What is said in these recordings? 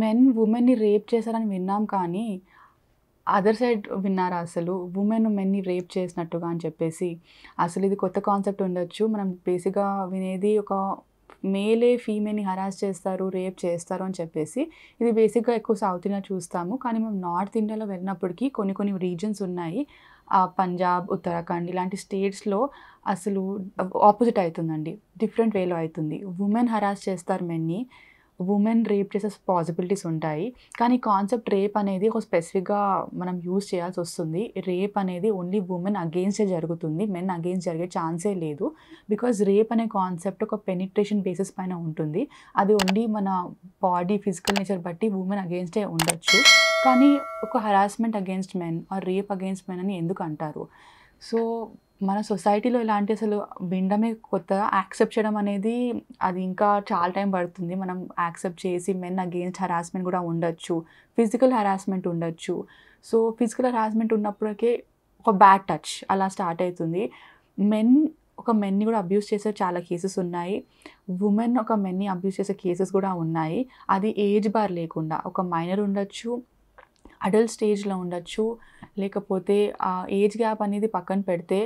men ఉమెన్ని rape చేశారని విన్నాం కానీ అదర్ సైడ్ విన్నారా అసలు ఉమెన్ మెన్ని రేప్ చేసినట్టుగా అని చెప్పేసి అసలు ఇది కొత్త కాన్సెప్ట్ ఉండొచ్చు మనం బేసిక్గా వినేది ఒక మేలే ఫీమేల్ని హరాస్ చేస్తారు రేప్ చేస్తారు అని చెప్పేసి ఇది బేసిక్గా ఎక్కువ సౌత్ ఇండియా చూస్తాము కానీ మేము నార్త్ ఇండియాలో వెళ్ళినప్పటికీ కొన్ని కొన్ని రీజన్స్ ఉన్నాయి పంజాబ్ ఉత్తరాఖండ్ ఇలాంటి స్టేట్స్లో అసలు ఆపోజిట్ అవుతుందండి డిఫరెంట్ వేలో అవుతుంది ఉమెన్ హరాస్ చేస్తారు మెన్ని ఉమెన్ రేప్ చేసే పాసిబిలిటీస్ ఉంటాయి కానీ కాన్సెప్ట్ రేప్ అనేది ఒక స్పెసిఫిక్గా మనం యూజ్ చేయాల్సి వస్తుంది రేప్ అనేది ఓన్లీ ఉమెన్ అగెయిన్స్టే జరుగుతుంది మెన్ అగెయిన్స్ జరిగే ఛాన్సే లేదు బికాజ్ రేప్ అనే కాన్సెప్ట్ ఒక పెనిట్రేషన్ బేసిస్ పైన ఉంటుంది అది ఓన్లీ మన బాడీ ఫిజికల్ నేచర్ బట్టి ఉమెన్ అగెయిన్స్టే ఉండొచ్చు కానీ ఒక harassment against men or rape against men అని ఎందుకు అంటారు సో మన సొసైటీలో ఇలాంటి అసలు వినడమే కొత్తగా యాక్సెప్ట్ చేయడం అనేది అది ఇంకా చాలా టైం పడుతుంది మనం యాక్సెప్ట్ చేసి మెన్ అగేన్స్ట్ హరాస్మెంట్ కూడా ఉండొచ్చు ఫిజికల్ హరాస్మెంట్ ఉండొచ్చు సో ఫిజికల్ హరాస్మెంట్ ఉన్నప్పటికే ఒక బ్యాడ్ టచ్ అలా స్టార్ట్ అవుతుంది మెన్ ఒక మెన్ని కూడా అబ్యూస్ చేసే చాలా కేసెస్ ఉన్నాయి ఉమెన్ ఒక మెన్ని అబ్యూస్ చేసే కేసెస్ కూడా ఉన్నాయి అది ఏజ్ బార్ లేకుండా ఒక మైనర్ ఉండొచ్చు అడల్ట్ స్టేజ్లో ఉండొచ్చు లేకపోతే ఆ ఏజ్ గ్యాప్ అనేది పక్కన పెడితే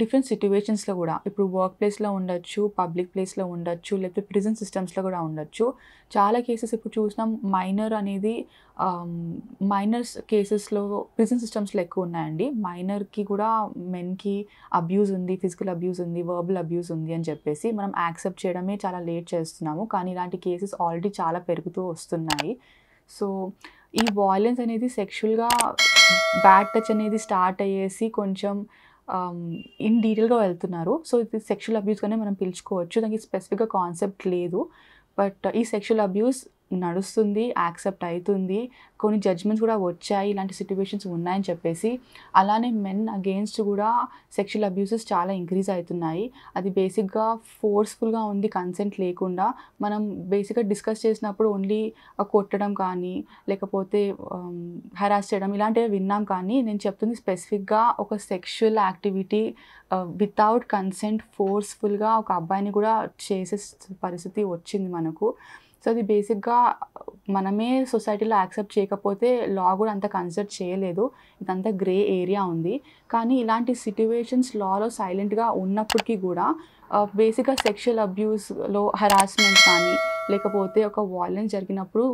డిఫరెంట్ సిచ్యువేషన్స్లో కూడా ఇప్పుడు వర్క్ ప్లేస్లో ఉండొచ్చు పబ్లిక్ ప్లేస్లో ఉండొచ్చు లేకపోతే ప్రిజన్ సిస్టమ్స్లో కూడా ఉండొచ్చు చాలా కేసెస్ ఇప్పుడు చూసినాం మైనర్ అనేది మైనర్స్ కేసెస్లో ప్రిజన్ సిస్టమ్స్లో ఎక్కువ ఉన్నాయండి మైనర్కి కూడా మెన్కి అబ్యూజ్ ఉంది ఫిజికల్ అబ్యూజ్ ఉంది వర్బల్ అబ్యూజ్ ఉంది అని చెప్పేసి మనం యాక్సెప్ట్ చేయడమే చాలా లేట్ చేస్తున్నాము కానీ ఇలాంటి కేసెస్ ఆల్రెడీ చాలా పెరుగుతూ వస్తున్నాయి సో ఈ వాయిలెన్స్ అనేది సెక్షువల్గా బ్యాడ్ టచ్ అనేది స్టార్ట్ అయ్యేసి కొంచెం ఇన్ um, డీటెయిల్గా వెళ్తున్నారు సో ఇది సెక్షువల్ అబ్యూస్గానే మనం పిలుచుకోవచ్చు దానికి స్పెసిఫిక్గా కాన్సెప్ట్ లేదు బట్ ఈ సెక్షువల్ అబ్యూస్ నడుస్తుంది యాక్సెప్ట్ అవుతుంది కొన్ని జడ్జ్మెంట్స్ కూడా వచ్చాయి ఇలాంటి సిట్యువేషన్స్ ఉన్నాయని చెప్పేసి అలానే మెన్ అగేన్స్ట్ కూడా సెక్షువల్ అబ్యూసెస్ చాలా ఇంక్రీజ్ అవుతున్నాయి అది బేసిక్గా ఫోర్స్ఫుల్గా ఉంది కన్సెంట్ లేకుండా మనం బేసిక్గా డిస్కస్ చేసినప్పుడు ఓన్లీ కొట్టడం కానీ లేకపోతే హెరాస్ చేయడం ఇలాంటివి విన్నాం కానీ నేను చెప్తుంది స్పెసిఫిక్గా ఒక సెక్షువల్ యాక్టివిటీ వితౌట్ కన్సెంట్ ఫోర్స్ఫుల్గా ఒక అబ్బాయిని కూడా చేసే పరిస్థితి వచ్చింది మనకు సో అది బేసిక్గా మనమే సొసైటీలో యాక్సెప్ట్ చేయకపోతే లా కూడా అంత కన్సిడర్ చేయలేదు ఇదంతా గ్రే ఏరియా ఉంది కానీ ఇలాంటి సిట్యువేషన్స్ లాలో సైలెంట్గా ఉన్నప్పటికీ కూడా బేసిక్గా సెక్షువల్ అబ్యూస్లో హరాస్మెంట్ కానీ లేకపోతే ఒక వాయిలెన్స్ జరిగినప్పుడు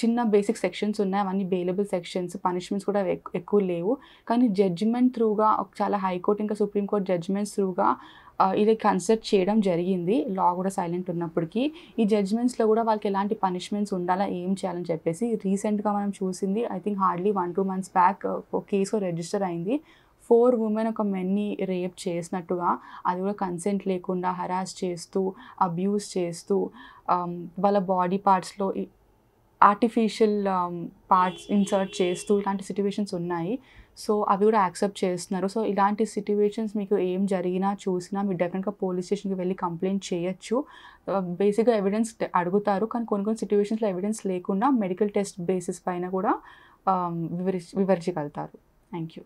చిన్న బేసిక్ సెక్షన్స్ ఉన్నాయి అవన్నీ బేలబుల్ సెక్షన్స్ పనిష్మెంట్స్ కూడా ఎక్కువ లేవు కానీ జడ్జిమెంట్ త్రూగా చాలా హైకోర్టు ఇంకా సుప్రీంకోర్టు జడ్జిమెంట్స్ త్రూగా ఇది కన్సిడర్ చేయడం జరిగింది లా కూడా సైలెంట్ ఉన్నప్పటికీ ఈ జడ్జ్మెంట్స్లో కూడా వాళ్ళకి ఎలాంటి పనిష్మెంట్స్ ఉండాలా ఏం చేయాలని చెప్పేసి రీసెంట్గా మనం చూసింది I think hardly one two months back case register అయింది ఫోర్ ఉమెన్ ఒక మెన్ని రేప్ చేసినట్టుగా అది కూడా కన్సెంట్ లేకుండా హరాస్ చేస్తూ అబ్యూస్ చేస్తూ um, వాళ్ళ బాడీ పార్ట్స్లో ఆర్టిఫిషియల్ పార్ట్స్ ఇన్సర్ట్ చేస్తూ ఇలాంటి సిచ్యువేషన్స్ ఉన్నాయి సో అవి కూడా యాక్సెప్ట్ చేస్తున్నారు సో ఇలాంటి సిచ్యువేషన్స్ మీకు ఏం జరిగినా చూసినా మీరు డెఫినెట్గా పోలీస్ స్టేషన్కి వెళ్ళి కంప్లైంట్ చేయొచ్చు బేసిక్గా uh, ఎవిడెన్స్ అడుగుతారు కానీ కొన్ని కొన్ని సిచ్యువేషన్స్లో ఎవిడెన్స్ లేకుండా మెడికల్ టెస్ట్ బేసిస్ పైన కూడా um, వివరి వివరించగలుగుతారు థ్యాంక్ యూ